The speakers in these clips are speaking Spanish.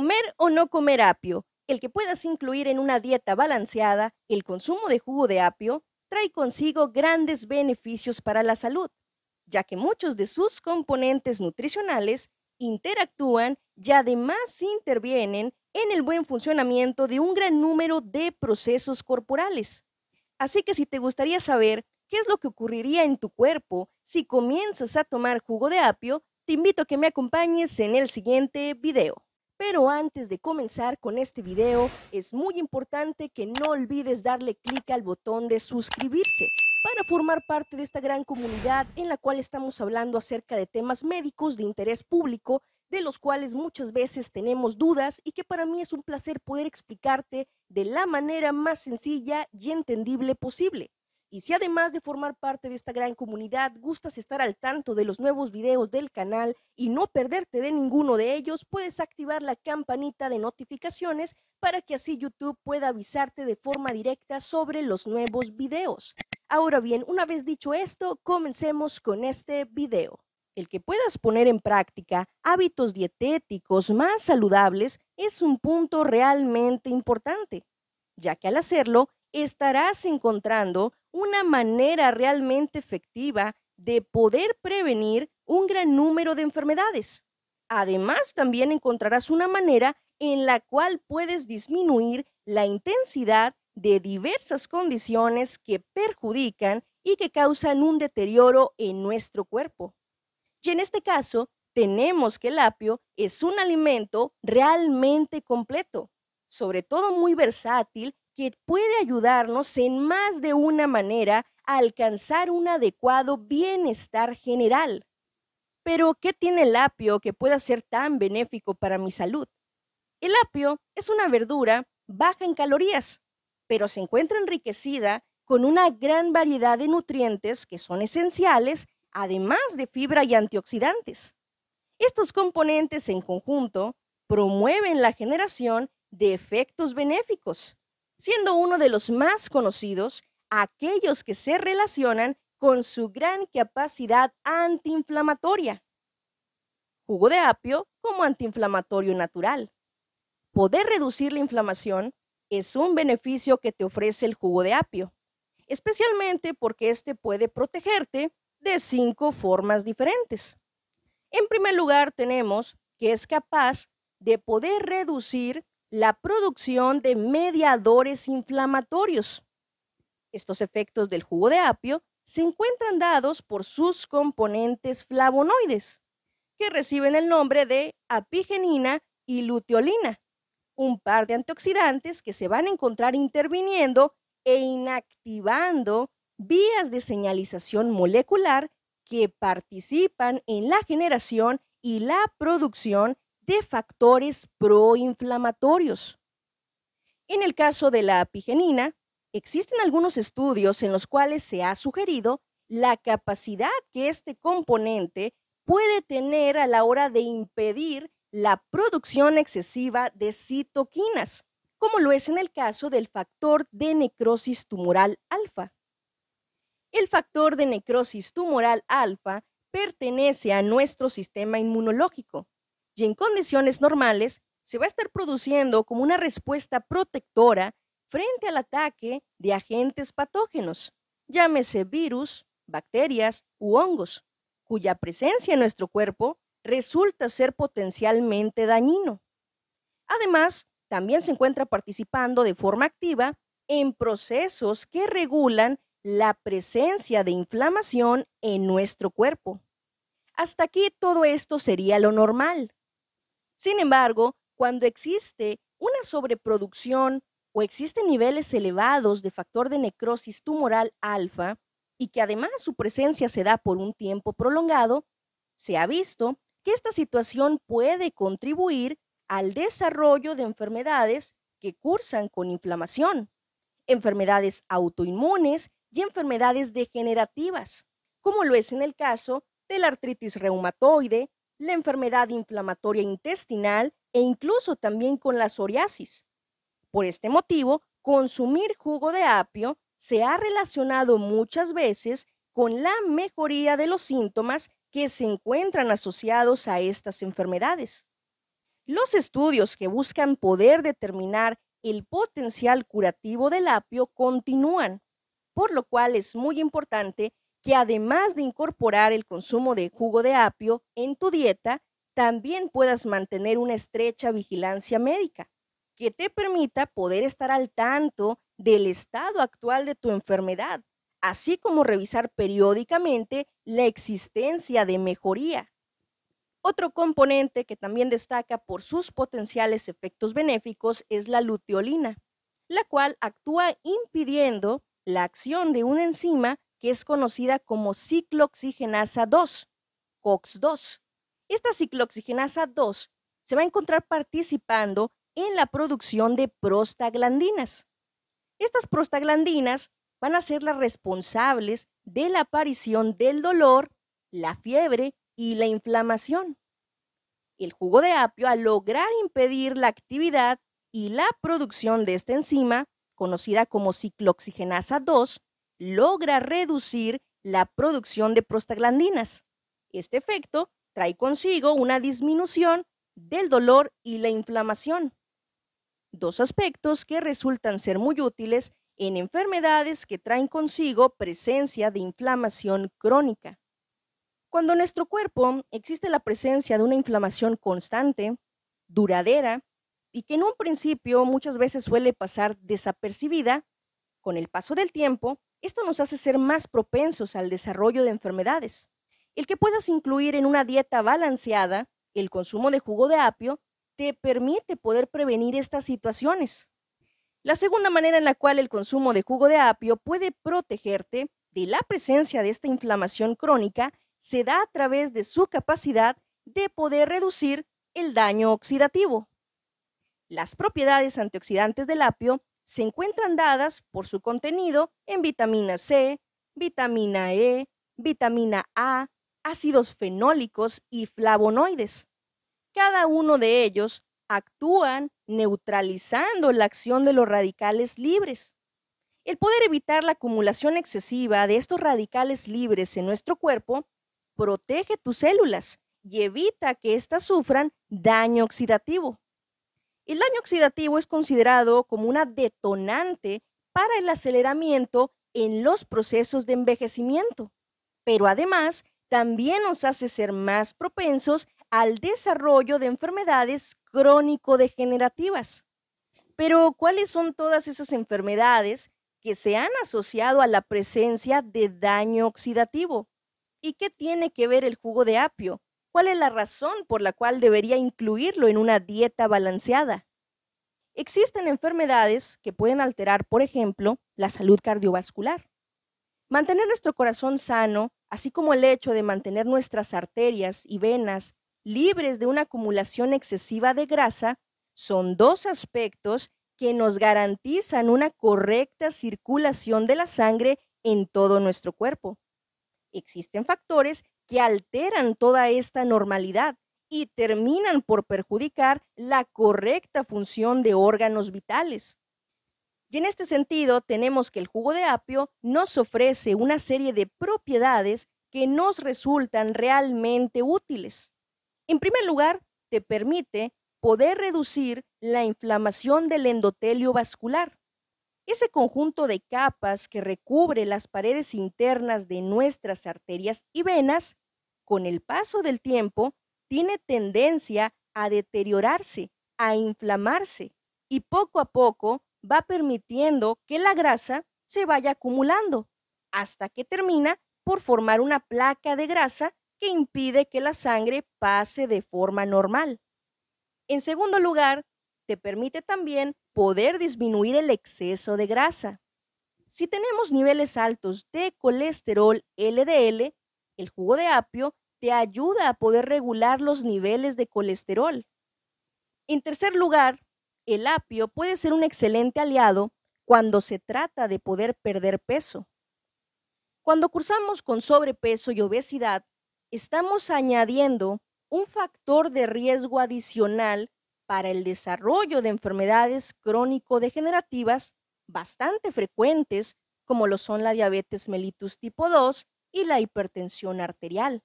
comer o no comer apio. El que puedas incluir en una dieta balanceada el consumo de jugo de apio trae consigo grandes beneficios para la salud, ya que muchos de sus componentes nutricionales interactúan y además intervienen en el buen funcionamiento de un gran número de procesos corporales. Así que si te gustaría saber qué es lo que ocurriría en tu cuerpo si comienzas a tomar jugo de apio, te invito a que me acompañes en el siguiente video. Pero antes de comenzar con este video, es muy importante que no olvides darle clic al botón de suscribirse para formar parte de esta gran comunidad en la cual estamos hablando acerca de temas médicos de interés público, de los cuales muchas veces tenemos dudas y que para mí es un placer poder explicarte de la manera más sencilla y entendible posible. Y si además de formar parte de esta gran comunidad gustas estar al tanto de los nuevos videos del canal y no perderte de ninguno de ellos, puedes activar la campanita de notificaciones para que así YouTube pueda avisarte de forma directa sobre los nuevos videos. Ahora bien, una vez dicho esto, comencemos con este video. El que puedas poner en práctica hábitos dietéticos más saludables es un punto realmente importante, ya que al hacerlo estarás encontrando una manera realmente efectiva de poder prevenir un gran número de enfermedades. Además, también encontrarás una manera en la cual puedes disminuir la intensidad de diversas condiciones que perjudican y que causan un deterioro en nuestro cuerpo. Y en este caso, tenemos que el apio es un alimento realmente completo, sobre todo muy versátil que puede ayudarnos en más de una manera a alcanzar un adecuado bienestar general. Pero, ¿qué tiene el apio que pueda ser tan benéfico para mi salud? El apio es una verdura baja en calorías, pero se encuentra enriquecida con una gran variedad de nutrientes que son esenciales, además de fibra y antioxidantes. Estos componentes en conjunto promueven la generación de efectos benéficos, siendo uno de los más conocidos aquellos que se relacionan con su gran capacidad antiinflamatoria. Jugo de apio como antiinflamatorio natural. Poder reducir la inflamación es un beneficio que te ofrece el jugo de apio, especialmente porque este puede protegerte de cinco formas diferentes. En primer lugar, tenemos que es capaz de poder reducir la producción de mediadores inflamatorios. Estos efectos del jugo de apio se encuentran dados por sus componentes flavonoides, que reciben el nombre de apigenina y luteolina, un par de antioxidantes que se van a encontrar interviniendo e inactivando vías de señalización molecular que participan en la generación y la producción de factores proinflamatorios. En el caso de la apigenina, existen algunos estudios en los cuales se ha sugerido la capacidad que este componente puede tener a la hora de impedir la producción excesiva de citoquinas, como lo es en el caso del factor de necrosis tumoral alfa. El factor de necrosis tumoral alfa pertenece a nuestro sistema inmunológico y en condiciones normales se va a estar produciendo como una respuesta protectora frente al ataque de agentes patógenos, llámese virus, bacterias u hongos, cuya presencia en nuestro cuerpo resulta ser potencialmente dañino. Además, también se encuentra participando de forma activa en procesos que regulan la presencia de inflamación en nuestro cuerpo. Hasta aquí todo esto sería lo normal. Sin embargo, cuando existe una sobreproducción o existen niveles elevados de factor de necrosis tumoral alfa y que además su presencia se da por un tiempo prolongado, se ha visto que esta situación puede contribuir al desarrollo de enfermedades que cursan con inflamación, enfermedades autoinmunes y enfermedades degenerativas, como lo es en el caso de la artritis reumatoide, la enfermedad inflamatoria intestinal e incluso también con la psoriasis. Por este motivo, consumir jugo de apio se ha relacionado muchas veces con la mejoría de los síntomas que se encuentran asociados a estas enfermedades. Los estudios que buscan poder determinar el potencial curativo del apio continúan, por lo cual es muy importante que además de incorporar el consumo de jugo de apio en tu dieta, también puedas mantener una estrecha vigilancia médica que te permita poder estar al tanto del estado actual de tu enfermedad, así como revisar periódicamente la existencia de mejoría. Otro componente que también destaca por sus potenciales efectos benéficos es la luteolina, la cual actúa impidiendo la acción de una enzima que es conocida como ciclooxigenasa 2, COX-2. Esta ciclooxigenasa 2 se va a encontrar participando en la producción de prostaglandinas. Estas prostaglandinas van a ser las responsables de la aparición del dolor, la fiebre y la inflamación. El jugo de apio, al lograr impedir la actividad y la producción de esta enzima, conocida como ciclooxigenasa 2, logra reducir la producción de prostaglandinas. Este efecto trae consigo una disminución del dolor y la inflamación, dos aspectos que resultan ser muy útiles en enfermedades que traen consigo presencia de inflamación crónica. Cuando nuestro cuerpo existe la presencia de una inflamación constante, duradera, y que en un principio muchas veces suele pasar desapercibida, con el paso del tiempo esto nos hace ser más propensos al desarrollo de enfermedades. El que puedas incluir en una dieta balanceada el consumo de jugo de apio te permite poder prevenir estas situaciones. La segunda manera en la cual el consumo de jugo de apio puede protegerte de la presencia de esta inflamación crónica se da a través de su capacidad de poder reducir el daño oxidativo. Las propiedades antioxidantes del apio se encuentran dadas por su contenido en vitamina C, vitamina E, vitamina A, ácidos fenólicos y flavonoides. Cada uno de ellos actúan neutralizando la acción de los radicales libres. El poder evitar la acumulación excesiva de estos radicales libres en nuestro cuerpo protege tus células y evita que éstas sufran daño oxidativo. El daño oxidativo es considerado como una detonante para el aceleramiento en los procesos de envejecimiento, pero además también nos hace ser más propensos al desarrollo de enfermedades crónico-degenerativas. Pero, ¿cuáles son todas esas enfermedades que se han asociado a la presencia de daño oxidativo? ¿Y qué tiene que ver el jugo de apio? ¿Cuál es la razón por la cual debería incluirlo en una dieta balanceada? Existen enfermedades que pueden alterar, por ejemplo, la salud cardiovascular. Mantener nuestro corazón sano, así como el hecho de mantener nuestras arterias y venas libres de una acumulación excesiva de grasa, son dos aspectos que nos garantizan una correcta circulación de la sangre en todo nuestro cuerpo. Existen factores que alteran toda esta normalidad y terminan por perjudicar la correcta función de órganos vitales. Y en este sentido, tenemos que el jugo de apio nos ofrece una serie de propiedades que nos resultan realmente útiles. En primer lugar, te permite poder reducir la inflamación del endotelio vascular, ese conjunto de capas que recubre las paredes internas de nuestras arterias y venas con el paso del tiempo tiene tendencia a deteriorarse, a inflamarse y poco a poco va permitiendo que la grasa se vaya acumulando hasta que termina por formar una placa de grasa que impide que la sangre pase de forma normal. En segundo lugar, te permite también poder disminuir el exceso de grasa. Si tenemos niveles altos de colesterol LDL, el jugo de apio te ayuda a poder regular los niveles de colesterol. En tercer lugar, el apio puede ser un excelente aliado cuando se trata de poder perder peso. Cuando cursamos con sobrepeso y obesidad, estamos añadiendo un factor de riesgo adicional para el desarrollo de enfermedades crónico-degenerativas bastante frecuentes, como lo son la diabetes mellitus tipo 2 y la hipertensión arterial.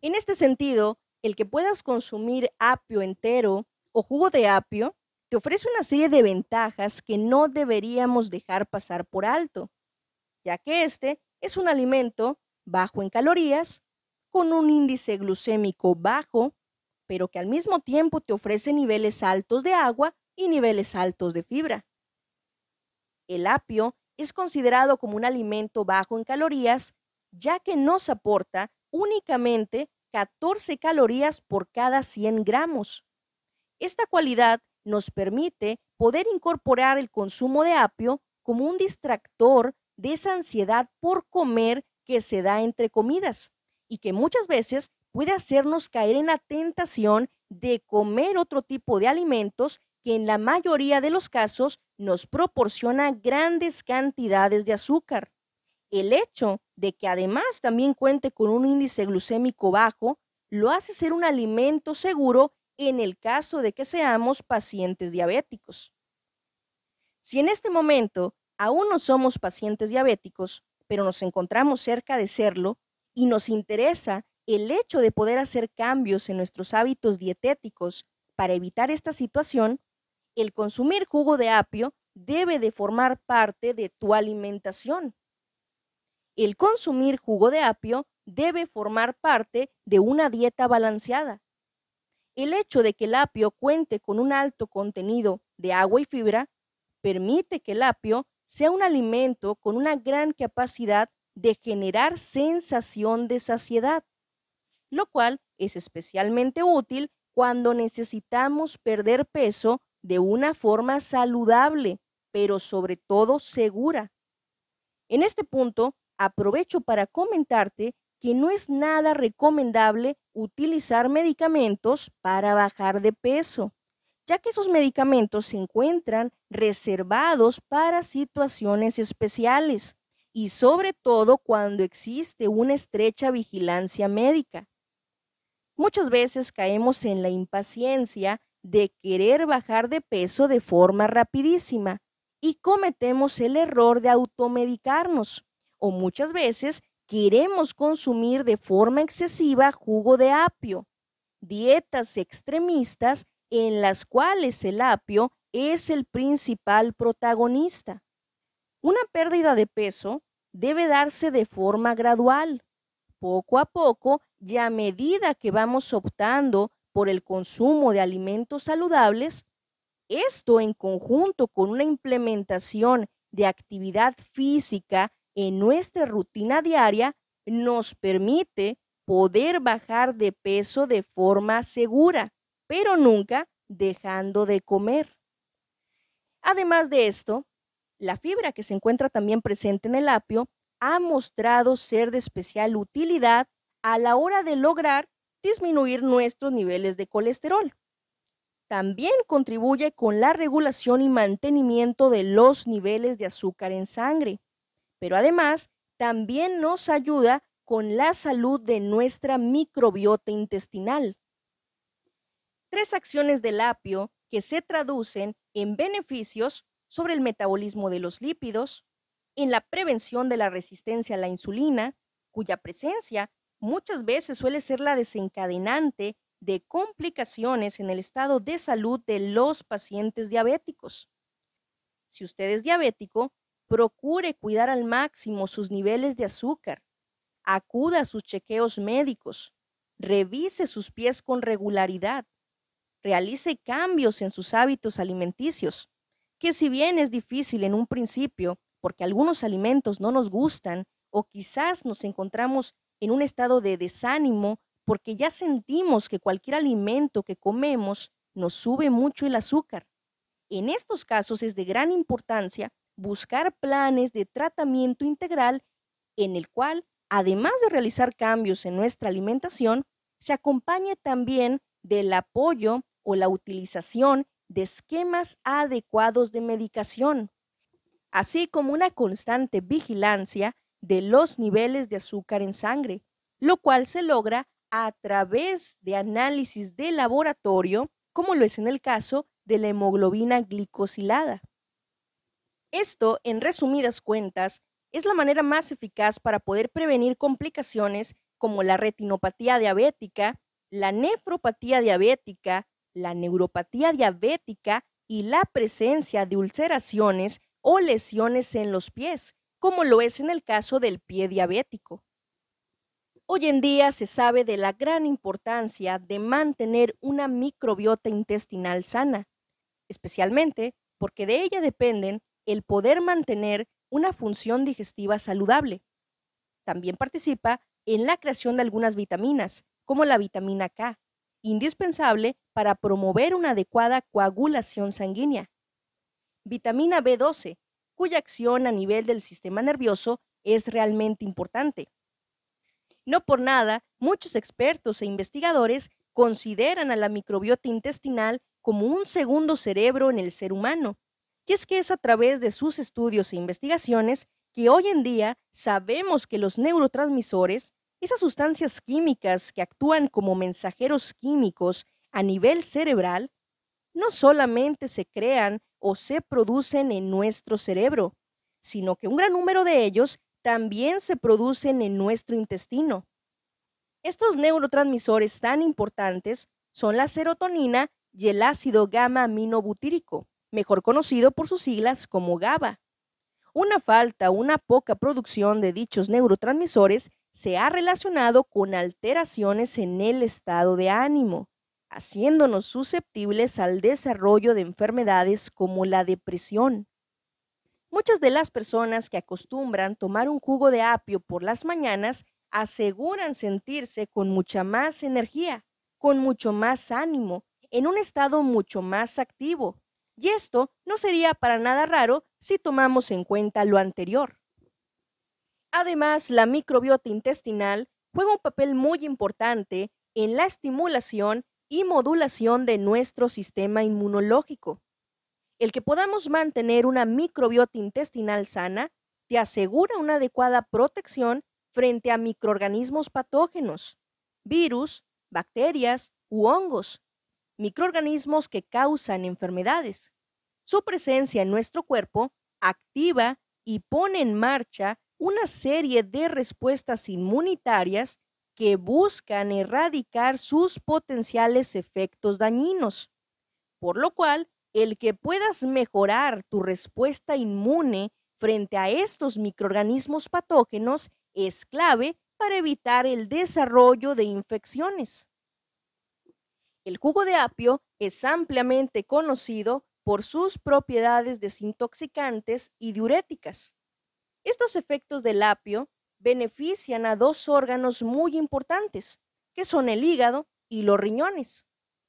En este sentido, el que puedas consumir apio entero o jugo de apio te ofrece una serie de ventajas que no deberíamos dejar pasar por alto, ya que este es un alimento bajo en calorías, con un índice glucémico bajo, pero que al mismo tiempo te ofrece niveles altos de agua y niveles altos de fibra. El apio es considerado como un alimento bajo en calorías, ya que nos aporta únicamente 14 calorías por cada 100 gramos. Esta cualidad nos permite poder incorporar el consumo de apio como un distractor de esa ansiedad por comer que se da entre comidas y que muchas veces puede hacernos caer en la tentación de comer otro tipo de alimentos que en la mayoría de los casos nos proporciona grandes cantidades de azúcar. El hecho de que además también cuente con un índice glucémico bajo lo hace ser un alimento seguro en el caso de que seamos pacientes diabéticos. Si en este momento aún no somos pacientes diabéticos, pero nos encontramos cerca de serlo y nos interesa el hecho de poder hacer cambios en nuestros hábitos dietéticos para evitar esta situación, el consumir jugo de apio debe de formar parte de tu alimentación. El consumir jugo de apio debe formar parte de una dieta balanceada. El hecho de que el apio cuente con un alto contenido de agua y fibra permite que el apio sea un alimento con una gran capacidad de generar sensación de saciedad, lo cual es especialmente útil cuando necesitamos perder peso de una forma saludable, pero sobre todo segura. En este punto, aprovecho para comentarte que no es nada recomendable utilizar medicamentos para bajar de peso, ya que esos medicamentos se encuentran reservados para situaciones especiales y sobre todo cuando existe una estrecha vigilancia médica. Muchas veces caemos en la impaciencia de querer bajar de peso de forma rapidísima y cometemos el error de automedicarnos o muchas veces queremos consumir de forma excesiva jugo de apio, dietas extremistas en las cuales el apio es el principal protagonista. Una pérdida de peso debe darse de forma gradual, poco a poco y a medida que vamos optando por el consumo de alimentos saludables, esto en conjunto con una implementación de actividad física en nuestra rutina diaria nos permite poder bajar de peso de forma segura, pero nunca dejando de comer. Además de esto, la fibra que se encuentra también presente en el apio ha mostrado ser de especial utilidad a la hora de lograr disminuir nuestros niveles de colesterol. También contribuye con la regulación y mantenimiento de los niveles de azúcar en sangre, pero además también nos ayuda con la salud de nuestra microbiota intestinal. Tres acciones del apio que se traducen en beneficios sobre el metabolismo de los lípidos, en la prevención de la resistencia a la insulina, cuya presencia muchas veces suele ser la desencadenante de complicaciones en el estado de salud de los pacientes diabéticos. Si usted es diabético, procure cuidar al máximo sus niveles de azúcar, acuda a sus chequeos médicos, revise sus pies con regularidad, realice cambios en sus hábitos alimenticios, que si bien es difícil en un principio, porque algunos alimentos no nos gustan o quizás nos encontramos en un estado de desánimo porque ya sentimos que cualquier alimento que comemos nos sube mucho el azúcar. En estos casos es de gran importancia buscar planes de tratamiento integral en el cual, además de realizar cambios en nuestra alimentación, se acompañe también del apoyo o la utilización de esquemas adecuados de medicación, así como una constante vigilancia de los niveles de azúcar en sangre, lo cual se logra a través de análisis de laboratorio, como lo es en el caso de la hemoglobina glicosilada. Esto, en resumidas cuentas, es la manera más eficaz para poder prevenir complicaciones como la retinopatía diabética, la nefropatía diabética, la neuropatía diabética y la presencia de ulceraciones o lesiones en los pies, como lo es en el caso del pie diabético. Hoy en día se sabe de la gran importancia de mantener una microbiota intestinal sana, especialmente porque de ella dependen el poder mantener una función digestiva saludable. También participa en la creación de algunas vitaminas, como la vitamina K, indispensable para promover una adecuada coagulación sanguínea. Vitamina B12, cuya acción a nivel del sistema nervioso es realmente importante. No por nada, muchos expertos e investigadores consideran a la microbiota intestinal como un segundo cerebro en el ser humano. Y es que es a través de sus estudios e investigaciones que hoy en día sabemos que los neurotransmisores, esas sustancias químicas que actúan como mensajeros químicos a nivel cerebral, no solamente se crean o se producen en nuestro cerebro, sino que un gran número de ellos también se producen en nuestro intestino. Estos neurotransmisores tan importantes son la serotonina y el ácido gamma aminobutírico, mejor conocido por sus siglas como GABA. Una falta o una poca producción de dichos neurotransmisores se ha relacionado con alteraciones en el estado de ánimo, haciéndonos susceptibles al desarrollo de enfermedades como la depresión. Muchas de las personas que acostumbran tomar un jugo de apio por las mañanas aseguran sentirse con mucha más energía, con mucho más ánimo, en un estado mucho más activo. Y esto no sería para nada raro si tomamos en cuenta lo anterior. Además, la microbiota intestinal juega un papel muy importante en la estimulación y modulación de nuestro sistema inmunológico. El que podamos mantener una microbiota intestinal sana te asegura una adecuada protección frente a microorganismos patógenos, virus, bacterias u hongos, microorganismos que causan enfermedades. Su presencia en nuestro cuerpo activa y pone en marcha una serie de respuestas inmunitarias que buscan erradicar sus potenciales efectos dañinos. Por lo cual, el que puedas mejorar tu respuesta inmune frente a estos microorganismos patógenos es clave para evitar el desarrollo de infecciones. El jugo de apio es ampliamente conocido por sus propiedades desintoxicantes y diuréticas. Estos efectos del apio benefician a dos órganos muy importantes, que son el hígado y los riñones.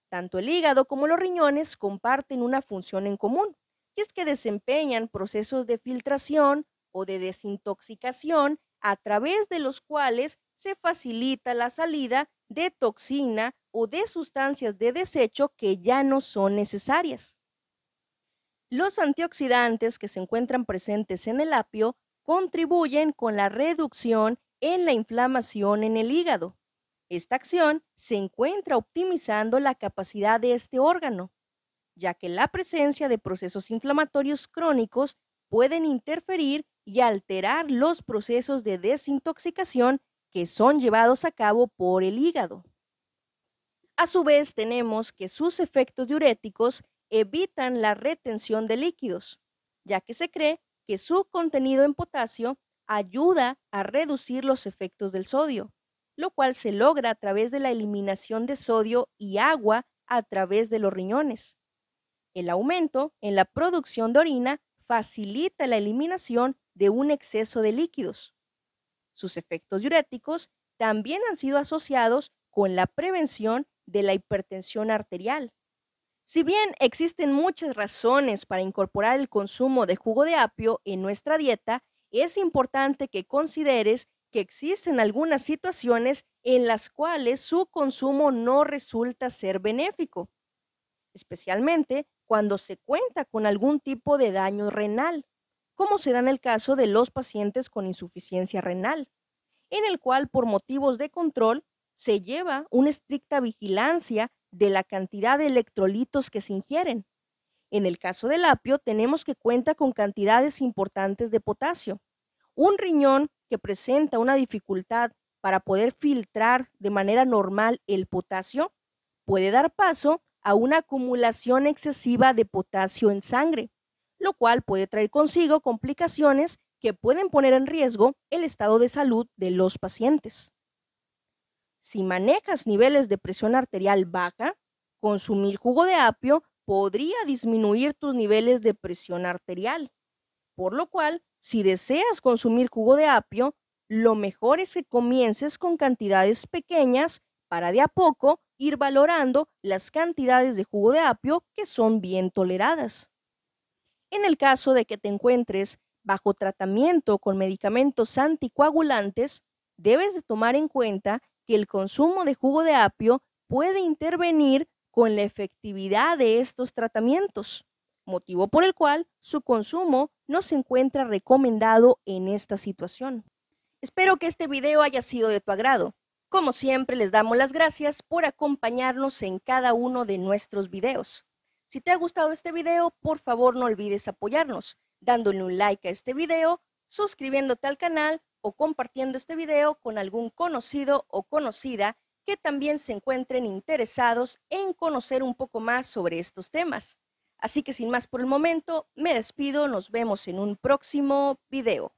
Tanto el hígado como los riñones comparten una función en común, y es que desempeñan procesos de filtración o de desintoxicación a través de los cuales se facilita la salida de toxina o de sustancias de desecho que ya no son necesarias. Los antioxidantes que se encuentran presentes en el apio contribuyen con la reducción en la inflamación en el hígado. Esta acción se encuentra optimizando la capacidad de este órgano, ya que la presencia de procesos inflamatorios crónicos pueden interferir y alterar los procesos de desintoxicación que son llevados a cabo por el hígado. A su vez, tenemos que sus efectos diuréticos evitan la retención de líquidos, ya que se cree que su contenido en potasio ayuda a reducir los efectos del sodio, lo cual se logra a través de la eliminación de sodio y agua a través de los riñones. El aumento en la producción de orina facilita la eliminación de un exceso de líquidos. Sus efectos diuréticos también han sido asociados con la prevención de la hipertensión arterial, si bien existen muchas razones para incorporar el consumo de jugo de apio en nuestra dieta, es importante que consideres que existen algunas situaciones en las cuales su consumo no resulta ser benéfico, especialmente cuando se cuenta con algún tipo de daño renal, como se da en el caso de los pacientes con insuficiencia renal, en el cual por motivos de control se lleva una estricta vigilancia de la cantidad de electrolitos que se ingieren. En el caso del apio, tenemos que cuenta con cantidades importantes de potasio. Un riñón que presenta una dificultad para poder filtrar de manera normal el potasio puede dar paso a una acumulación excesiva de potasio en sangre, lo cual puede traer consigo complicaciones que pueden poner en riesgo el estado de salud de los pacientes. Si manejas niveles de presión arterial baja, consumir jugo de apio podría disminuir tus niveles de presión arterial. Por lo cual, si deseas consumir jugo de apio, lo mejor es que comiences con cantidades pequeñas para de a poco ir valorando las cantidades de jugo de apio que son bien toleradas. En el caso de que te encuentres bajo tratamiento con medicamentos anticoagulantes, debes de tomar en cuenta que el consumo de jugo de apio puede intervenir con la efectividad de estos tratamientos, motivo por el cual su consumo no se encuentra recomendado en esta situación. Espero que este video haya sido de tu agrado. Como siempre, les damos las gracias por acompañarnos en cada uno de nuestros videos. Si te ha gustado este video, por favor no olvides apoyarnos dándole un like a este video, suscribiéndote al canal o compartiendo este video con algún conocido o conocida que también se encuentren interesados en conocer un poco más sobre estos temas. Así que sin más por el momento, me despido, nos vemos en un próximo video.